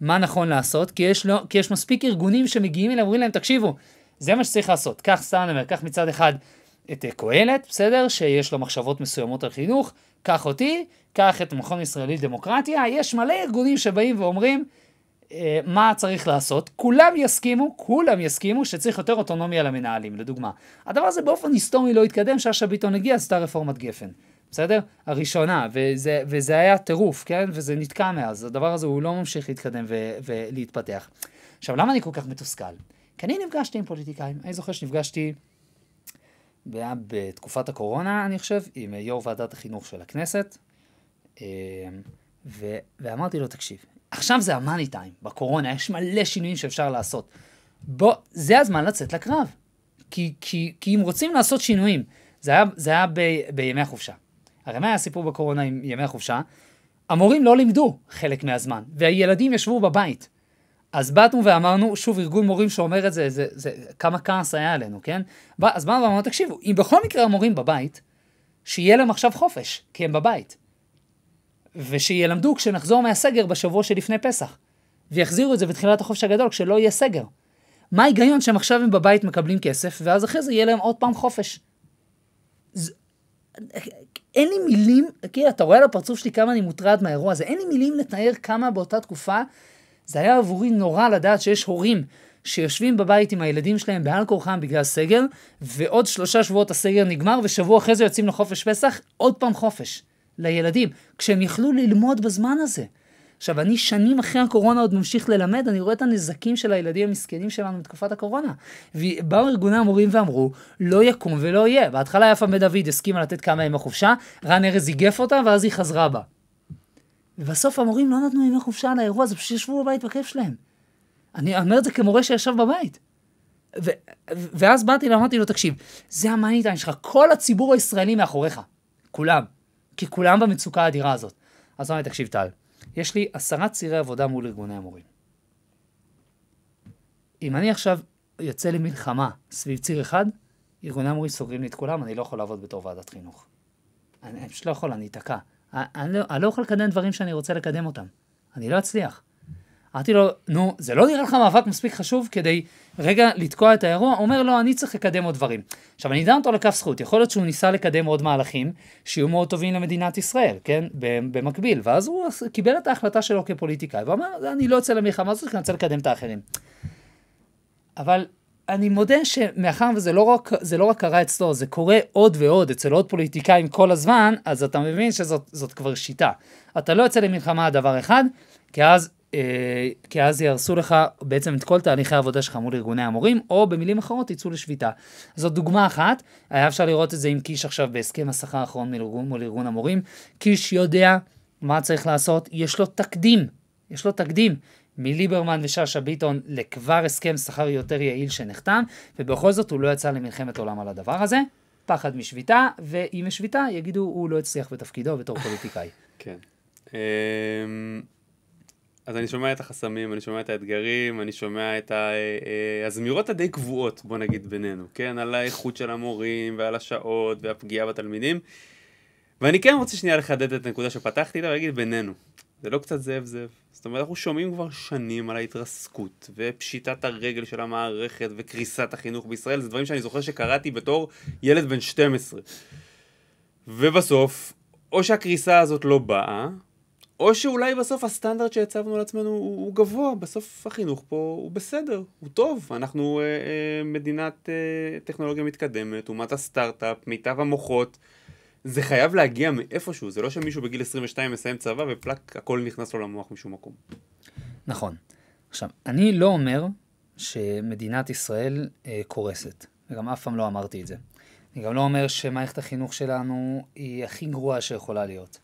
מה נכון לעשות, כי יש, לא, כי יש מספיק ארגונים שמגיעים אליהם, אומרים להם, תקשיבו, זה מה שצריך לעשות. קח סתם, קח מצד אחד את אה, קהלת, בסדר? שיש לו מחשבות מסוימות על חינוך, קח אותי, קח את מכון ישראלי לדמוקרטיה, יש מלא ארגונים שבאים ואומרים אה, מה צריך לעשות. כולם יסכימו, כולם יסכימו שצריך יותר אוטונומיה למנהלים, לדוגמה. הדבר הזה באופן היסטורי לא התקדם, שאשא ביטון הגיע, עשתה רפורמת גפן. בסדר? הראשונה, וזה, וזה היה טירוף, כן? וזה נתקע מאז. הדבר הזה הוא לא ממשיך להתקדם ו, ולהתפתח. עכשיו, למה אני כל כך מתוסכל? כי אני נפגשתי עם פוליטיקאים. אני זוכר שנפגשתי היה בתקופת הקורונה, אני חושב, עם יו"ר ועדת החינוך של הכנסת, אה, ו- ואמרתי לו, תקשיב, עכשיו זה המאני טיים, בקורונה יש מלא שינויים שאפשר לעשות. בוא, זה הזמן לצאת לקרב. כי, כי, כי אם רוצים לעשות שינויים, זה היה, זה היה ב, בימי החופשה. הרי מה היה הסיפור בקורונה עם ימי החופשה? המורים לא לימדו חלק מהזמן, והילדים ישבו בבית. אז באנו ואמרנו, שוב, ארגון מורים שאומר את זה, זה, זה כמה כעס היה עלינו, כן? בא, אז באנו ואמרנו, תקשיבו, אם בכל מקרה המורים בבית, שיהיה להם עכשיו חופש, כי הם בבית. ושילמדו כשנחזור מהסגר בשבוע שלפני פסח. ויחזירו את זה בתחילת החופש הגדול, כשלא יהיה סגר. מה ההיגיון שהם עכשיו הם בבית מקבלים כסף, ואז אחרי זה יהיה להם עוד פעם חופש? ז... אין לי מילים, כאילו, אתה רואה על הפרצוף שלי כמה אני מוטרד מהאירוע הזה, אין לי מילים לתאר כמה באותה תקופה זה היה עבורי נורא לדעת שיש הורים שיושבים בבית עם הילדים שלהם בעל כורחם בגלל סגר, ועוד שלושה שבועות הסגר נגמר, ושבוע אחרי זה יוצאים לחופש פסח, עוד פעם חופש. לילדים, כשהם יכלו ללמוד בזמן הזה. עכשיו, אני שנים אחרי הקורונה עוד ממשיך ללמד, אני רואה את הנזקים של הילדים המסכנים שלנו מתקופת הקורונה. ובאו ארגוני המורים ואמרו, לא יקום ולא יהיה. בהתחלה יפה בן דוד הסכימה לתת כמה ימי חופשה, רן ארז איגף אותה, ואז היא חזרה בה. ובסוף המורים לא נתנו ימי חופשה על האירוע הזה, פשוט ישבו בבית בכיף שלהם. אני אומר את זה כמורה שישב בבית. ו- ואז באתי ואמרתי לו, תקשיב, זה המאניטיים שלך, כל הציבור הישראלי מאחוריך. כולם. כי כולם במצוקה האדירה הזאת. אז אמרתי, תקשיב, טל, יש לי עשרה צירי עבודה מול ארגוני המורים. אם אני עכשיו יוצא למלחמה סביב ציר אחד, ארגוני המורים סוגרים לי את כולם, אני לא יכול לעבוד בתור ועדת חינוך. אני פשוט לא יכול, אני אתקע. אני לא, אני לא יכול לקדם דברים שאני רוצה לקדם אותם. אני לא אצליח. אמרתי לו, נו, זה לא נראה לך מאבק מספיק חשוב כדי רגע לתקוע את האירוע? הוא אומר, לא, אני צריך לקדם עוד דברים. עכשיו, אני אדע אותו לכף זכות, יכול להיות שהוא ניסה לקדם עוד מהלכים שיהיו מאוד טובים למדינת ישראל, כן? במקביל. ואז הוא קיבל את ההחלטה שלו כפוליטיקאי, ואמר, אני לא יוצא למלחמה הזאת, כי אני רוצה לקדם את האחרים. אבל אני מודה שמאחר וזה לא רק, זה לא רק קרה אצלו, זה קורה עוד ועוד אצל עוד פוליטיקאים כל הזמן, אז אתה מבין שזאת כבר שיטה. אתה לא יוצא למלחמה על דבר אחד, כי אז, אה, כי אז יהרסו לך בעצם את כל תהליכי העבודה שלך מול ארגוני המורים, או במילים אחרות יצאו לשביתה. זאת דוגמה אחת, היה אפשר לראות את זה עם קיש עכשיו בהסכם השכר האחרון מול ארגון, מול ארגון המורים. קיש יודע מה צריך לעשות, יש לו תקדים. יש לו תקדים מליברמן ושאשא ביטון לכבר הסכם שכר יותר יעיל שנחתם, ובכל זאת הוא לא יצא למלחמת עולם על הדבר הזה. פחד משביתה, ואם יש שביתה, יגידו, הוא לא הצליח בתפקידו בתור פוליטיקאי. כן. אמ, אז אני שומע את החסמים, אני שומע את האתגרים, אני שומע את אה, אה, הזמירות הדי קבועות, בוא נגיד בינינו, כן? על האיכות של המורים, ועל השעות, והפגיעה בתלמידים. ואני כן רוצה שנייה לחדד את הנקודה שפתחתי לה, ולהגיד בינינו. זה לא קצת זאב זאב. זאת אומרת, אנחנו שומעים כבר שנים על ההתרסקות, ופשיטת הרגל של המערכת, וקריסת החינוך בישראל, זה דברים שאני זוכר שקראתי בתור ילד בן 12. ובסוף, או שהקריסה הזאת לא באה, או שאולי בסוף הסטנדרט שהצבנו לעצמנו הוא, הוא גבוה, בסוף החינוך פה הוא בסדר, הוא טוב. אנחנו אה, אה, מדינת אה, טכנולוגיה מתקדמת, אומת הסטארט-אפ, מיטב המוחות. זה חייב להגיע מאיפשהו, זה לא שמישהו בגיל 22 מסיים צבא ופלאק, הכל נכנס לו למוח משום מקום. נכון. עכשיו, אני לא אומר שמדינת ישראל אה, קורסת, וגם אף פעם לא אמרתי את זה. אני גם לא אומר שמערכת החינוך שלנו היא הכי גרועה שיכולה להיות.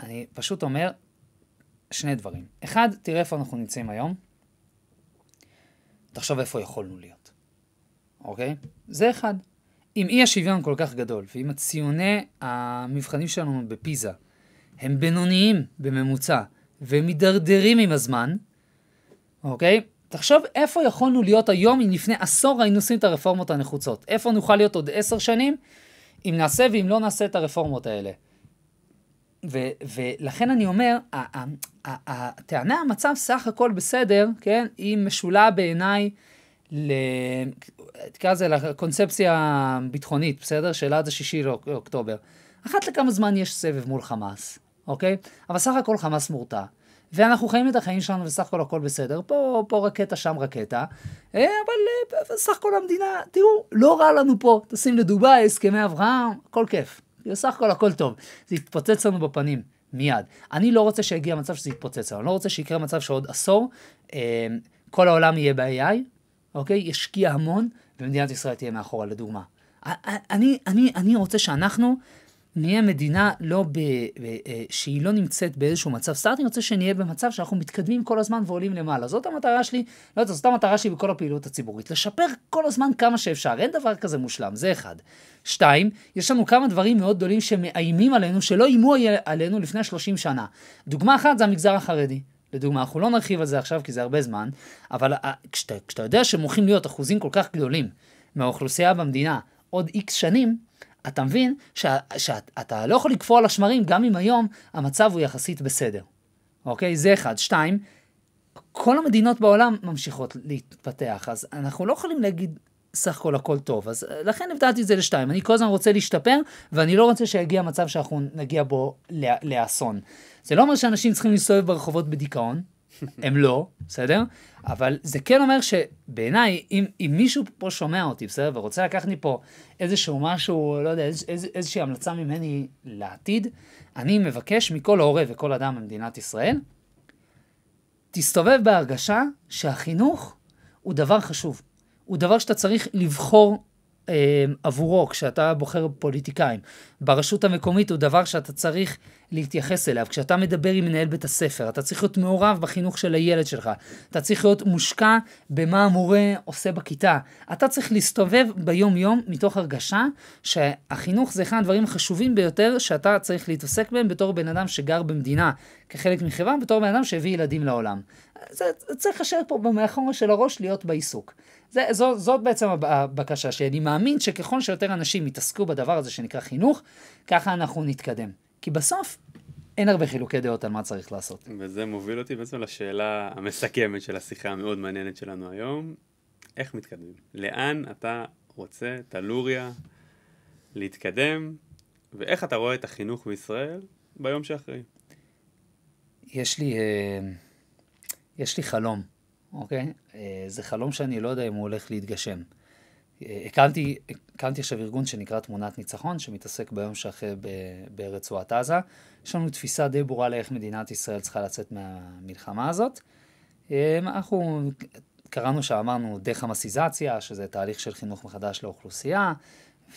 אני פשוט אומר שני דברים. אחד, תראה איפה אנחנו נמצאים היום, תחשוב איפה יכולנו להיות, אוקיי? זה אחד. אם אי השוויון כל כך גדול, ואם הציוני המבחנים שלנו בפיזה הם בינוניים בממוצע, ומידרדרים עם הזמן, אוקיי? תחשוב איפה יכולנו להיות היום אם לפני עשור היינו עושים את הרפורמות הנחוצות. איפה נוכל להיות עוד עשר שנים אם נעשה ואם לא נעשה את הרפורמות האלה. ו- ולכן אני אומר, הטענה המצב סך הכל בסדר, כן, היא משולה בעיניי תקרא לזה לקונספציה הביטחונית, בסדר? של עד השישי לאוקטובר. אחת לכמה זמן יש סבב מול חמאס, אוקיי? אבל סך הכל חמאס מורתע. ואנחנו חיים את החיים שלנו וסך הכל הכל בסדר. פה, פה רקטה, שם רקטה. אה, אבל אה, סך הכל המדינה, תראו, לא רע לנו פה. טסים לדובאי, הסכמי אברהם, הכל כיף. בסך הכל הכל טוב. זה יתפוצץ לנו בפנים, מיד. אני לא רוצה שיגיע מצב שזה יתפוצץ לנו. אני לא רוצה שיקרה מצב שעוד עשור אה, כל העולם יהיה ב-AI, אוקיי? ישקיע המון. ומדינת ישראל תהיה מאחורה, לדוגמה. אני, אני, אני רוצה שאנחנו נהיה מדינה לא ב, ב, אה, שהיא לא נמצאת באיזשהו מצב סטארט, אני רוצה שנהיה במצב שאנחנו מתקדמים כל הזמן ועולים למעלה. זאת המטרה שלי, לא יודעת, זאת המטרה שלי בכל הפעילות הציבורית, לשפר כל הזמן כמה שאפשר, אין דבר כזה מושלם, זה אחד. שתיים, יש לנו כמה דברים מאוד גדולים שמאיימים עלינו, שלא איימו עלינו לפני 30 שנה. דוגמה אחת זה המגזר החרדי. לדוגמה, אנחנו לא נרחיב על זה עכשיו כי זה הרבה זמן, אבל אה, כשאתה, כשאתה יודע שהם הולכים להיות אחוזים כל כך גדולים מהאוכלוסייה במדינה עוד איקס שנים, אתה מבין שאתה לא יכול לקפוא על השמרים גם אם היום המצב הוא יחסית בסדר. אוקיי? זה אחד. שתיים, כל המדינות בעולם ממשיכות להתפתח, אז אנחנו לא יכולים להגיד סך הכל הכל טוב. אז אה, לכן הבדלתי את זה לשתיים. אני כל הזמן רוצה להשתפר, ואני לא רוצה שיגיע מצב שאנחנו נגיע בו לאסון. זה לא אומר שאנשים צריכים להסתובב ברחובות בדיכאון, הם לא, בסדר? אבל זה כן אומר שבעיניי, אם, אם מישהו פה שומע אותי, בסדר? ורוצה לקחת לי פה איזשהו משהו, לא יודע, איז, איז, איזושהי המלצה ממני לעתיד, אני מבקש מכל הורה וכל אדם במדינת ישראל, תסתובב בהרגשה שהחינוך הוא דבר חשוב. הוא דבר שאתה צריך לבחור אה, עבורו כשאתה בוחר פוליטיקאים. ברשות המקומית הוא דבר שאתה צריך להתייחס אליו. כשאתה מדבר עם מנהל בית הספר, אתה צריך להיות מעורב בחינוך של הילד שלך. אתה צריך להיות מושקע במה המורה עושה בכיתה. אתה צריך להסתובב ביום-יום מתוך הרגשה שהחינוך זה אחד הדברים החשובים ביותר שאתה צריך להתעסק בהם בתור בן אדם שגר במדינה, כחלק מחברה, בתור בן אדם שהביא ילדים לעולם. זה, זה צריך לשבת פה במאחור של הראש להיות בעיסוק. זה, זו, זאת בעצם הבקשה שלי. אני מאמין שככל שיותר אנשים יתעסקו בדבר הזה שנקרא חינוך, ככה אנחנו נתקדם. כי בסוף אין הרבה חילוקי דעות על מה צריך לעשות. וזה מוביל אותי בעצם לשאלה המסכמת של השיחה המאוד מעניינת שלנו היום. איך מתקדמים? לאן אתה רוצה, תלוריה, להתקדם, ואיך אתה רואה את החינוך בישראל ביום שאחרי? יש לי... Uh... יש לי חלום, אוקיי? אה, זה חלום שאני לא יודע אם הוא הולך להתגשם. אה, הקמתי, הקמתי עכשיו ארגון שנקרא תמונת ניצחון, שמתעסק ביום שאחרי ברצועת עזה. יש לנו תפיסה די ברורה לאיך מדינת ישראל צריכה לצאת מהמלחמה הזאת. אה, אנחנו קראנו שאמרנו דה-חמאסיזציה, שזה תהליך של חינוך מחדש לאוכלוסייה,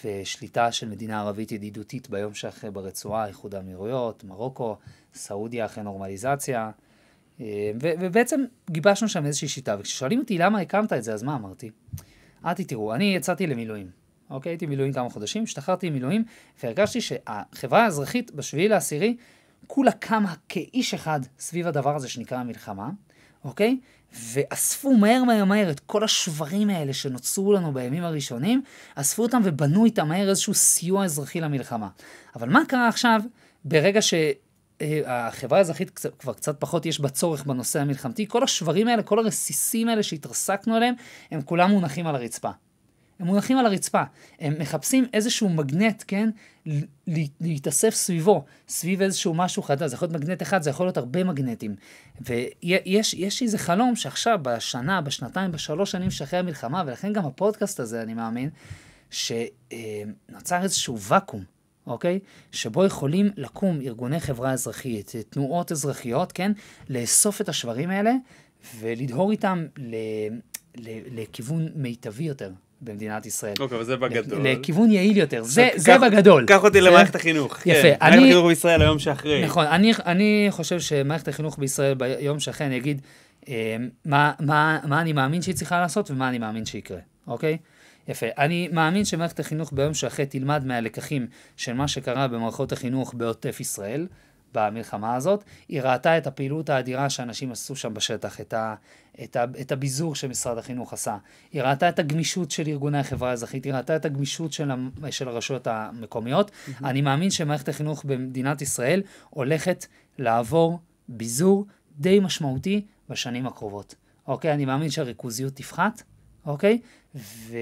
ושליטה של מדינה ערבית ידידותית ביום שאחרי ברצועה, איחוד האמירויות, מרוקו, סעודיה אחרי נורמליזציה. ובעצם גיבשנו שם איזושהי שיטה, וכששואלים אותי למה הקמת את זה, אז מה אמרתי? אמרתי, תראו, אני יצאתי למילואים. אוקיי, הייתי במילואים כמה חודשים, השתחררתי ממילואים, והרגשתי שהחברה האזרחית בשביעי לעשירי כולה קמה כאיש אחד סביב הדבר הזה שנקרא מלחמה, אוקיי? ואספו מהר מהר מהר את כל השברים האלה שנוצרו לנו בימים הראשונים, אספו אותם ובנו איתם מהר איזשהו סיוע אזרחי למלחמה. אבל מה קרה עכשיו, ברגע ש... אה, החברה האזרחית כבר קצת פחות יש בה צורך בנושא המלחמתי, כל השברים האלה, כל הרסיסים האלה שהתרסקנו עליהם, הם כולם מונחים על הרצפה. הם מונחים על הרצפה, הם מחפשים איזשהו מגנט, כן, להתאסף סביבו, סביב איזשהו משהו חדש, זה יכול להיות מגנט אחד, זה יכול להיות הרבה מגנטים. ויש איזה חלום שעכשיו, בשנה, בשנתיים, בשלוש שנים שאחרי המלחמה, ולכן גם הפודקאסט הזה, אני מאמין, שנוצר איזשהו ואקום. אוקיי? שבו יכולים לקום ארגוני חברה אזרחית, תנועות אזרחיות, כן? לאסוף את השברים האלה ולדהור איתם ל... ל... לכיוון מיטבי יותר. במדינת ישראל. אוקיי, וזה בגדול. לכיוון יעיל יותר, זה, כך, זה בגדול. קח אותי זה... למערכת החינוך. יפה. כן. אני... מערכת החינוך בישראל היום שאחרי. נכון, אני, אני חושב שמערכת החינוך בישראל ביום שאחרי, אני אגיד אה, מה, מה, מה אני מאמין שהיא צריכה לעשות ומה אני מאמין שיקרה, אוקיי? יפה. אני מאמין שמערכת החינוך ביום שאחרי תלמד מהלקחים של מה שקרה במערכות החינוך בעוטף ישראל, במלחמה הזאת. היא ראתה את הפעילות האדירה שאנשים עשו שם בשטח, את, ה, את, ה, את הביזור שמשרד החינוך עשה. היא ראתה את הגמישות של ארגוני החברה האזרחית, היא ראתה את הגמישות של, של הרשויות המקומיות. Mm-hmm. אני מאמין שמערכת החינוך במדינת ישראל הולכת לעבור ביזור די משמעותי בשנים הקרובות. אוקיי? אני מאמין שהריכוזיות תפחת. אוקיי? ו,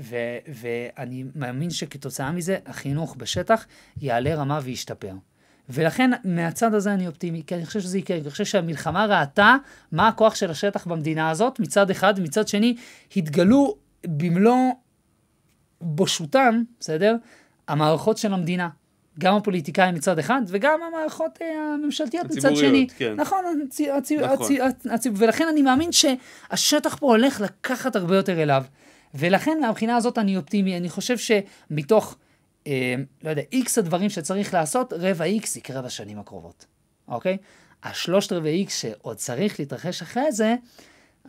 ו, ואני מאמין שכתוצאה מזה החינוך בשטח יעלה רמה וישתפר. ולכן מהצד הזה אני אופטימי, כי אני חושב שזה יקרה, אני חושב שהמלחמה ראתה מה הכוח של השטח במדינה הזאת מצד אחד, מצד שני התגלו במלוא בושותם, בסדר? המערכות של המדינה. גם הפוליטיקאים מצד אחד, וגם המערכות אה, הממשלתיות מצד שני. כן. נכון, נכון. הצ... הצ... נכון. הצ... הצ... ולכן אני מאמין שהשטח פה הולך לקחת הרבה יותר אליו. ולכן מהבחינה הזאת אני אופטימי, אני חושב שמתוך, אה, לא יודע, איקס הדברים שצריך לעשות, רבע איקס יקרה בשנים הקרובות, אוקיי? השלושת רבעי איקס שעוד צריך להתרחש אחרי זה,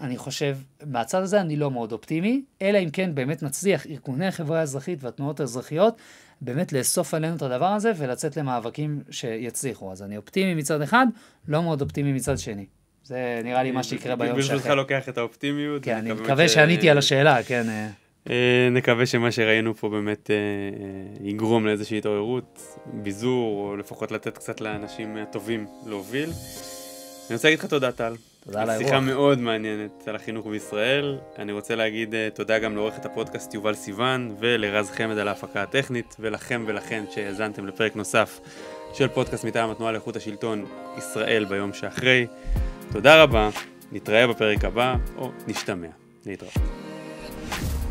אני חושב, מהצד הזה אני לא מאוד אופטימי, אלא אם כן באמת נצליח, ארגוני החברה האזרחית והתנועות האזרחיות, באמת לאסוף עלינו את הדבר הזה ולצאת למאבקים שיצליחו. אז אני אופטימי מצד אחד, לא מאוד אופטימי מצד שני. זה נראה לי מה שיקרה ביום שאחר. ברשותך לוקח את האופטימיות. כן, אני מקווה שעניתי על השאלה, כן. אה, נקווה שמה שראינו פה באמת אה, אה, יגרום לאיזושהי התעוררות, ביזור, או לפחות לתת קצת לאנשים הטובים להוביל. אני רוצה להגיד לך תודה, טל. תודה על האירוע. שיחה מאוד מעניינת על החינוך בישראל. אני רוצה להגיד אה, תודה גם לעורכת הפודקאסט יובל סיוון, ולרז חמד על ההפקה הטכנית, ולכם ולכן שהאזנתם לפרק נוסף של פודקאסט מטעם התנועה לאיכות השלטון ישראל ביום שאחרי. תודה רבה, נתראה בפרק הבא, או נשתמע. להתראות.